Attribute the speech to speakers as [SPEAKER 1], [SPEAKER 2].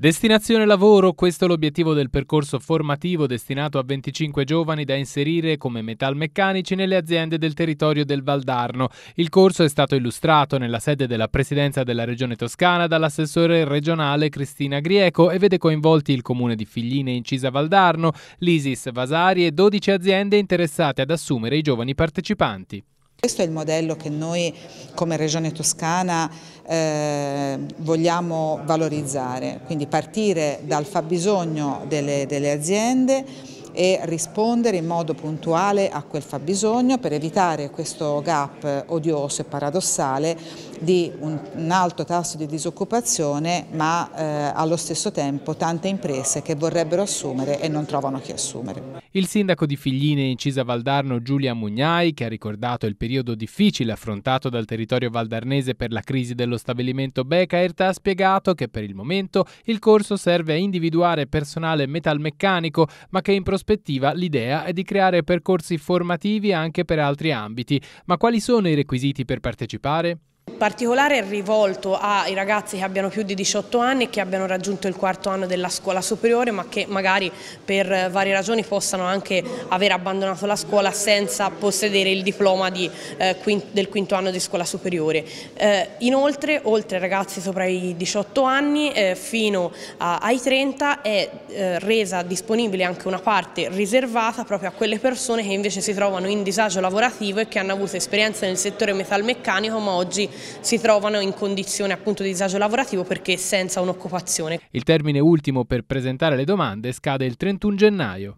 [SPEAKER 1] Destinazione lavoro, questo è l'obiettivo del percorso formativo destinato a 25 giovani da inserire come metalmeccanici nelle aziende del territorio del Valdarno. Il corso è stato illustrato nella sede della Presidenza della Regione Toscana dall'assessore regionale Cristina Grieco e vede coinvolti il comune di Figline Incisa Valdarno, l'Isis Vasari e 12 aziende interessate ad assumere i giovani partecipanti.
[SPEAKER 2] Questo è il modello che noi come Regione Toscana eh, vogliamo valorizzare, quindi partire dal fabbisogno delle, delle aziende, e rispondere in modo puntuale a quel fabbisogno per evitare questo gap odioso e paradossale di un, un alto tasso di disoccupazione ma eh, allo stesso tempo tante imprese che vorrebbero assumere e non trovano chi assumere.
[SPEAKER 1] Il sindaco di Figline incisa Valdarno Giulia Mugnai che ha ricordato il periodo difficile affrontato dal territorio valdarnese per la crisi dello stabilimento Becaert ha spiegato che per il momento il corso serve a individuare personale metalmeccanico ma che in prospettiva prospettiva l'idea è di creare percorsi formativi anche per altri ambiti, ma quali sono i requisiti per partecipare?
[SPEAKER 3] particolare è rivolto ai ragazzi che abbiano più di 18 anni e che abbiano raggiunto il quarto anno della scuola superiore ma che magari per eh, varie ragioni possano anche aver abbandonato la scuola senza possedere il diploma di, eh, del quinto anno di scuola superiore. Eh, inoltre oltre ai ragazzi sopra i 18 anni eh, fino a, ai 30 è eh, resa disponibile anche una parte riservata proprio a quelle persone che invece si trovano in disagio lavorativo e che hanno avuto esperienze nel settore metalmeccanico ma oggi si trovano in condizione appunto di disagio lavorativo perché senza un'occupazione.
[SPEAKER 1] Il termine ultimo per presentare le domande scade il 31 gennaio.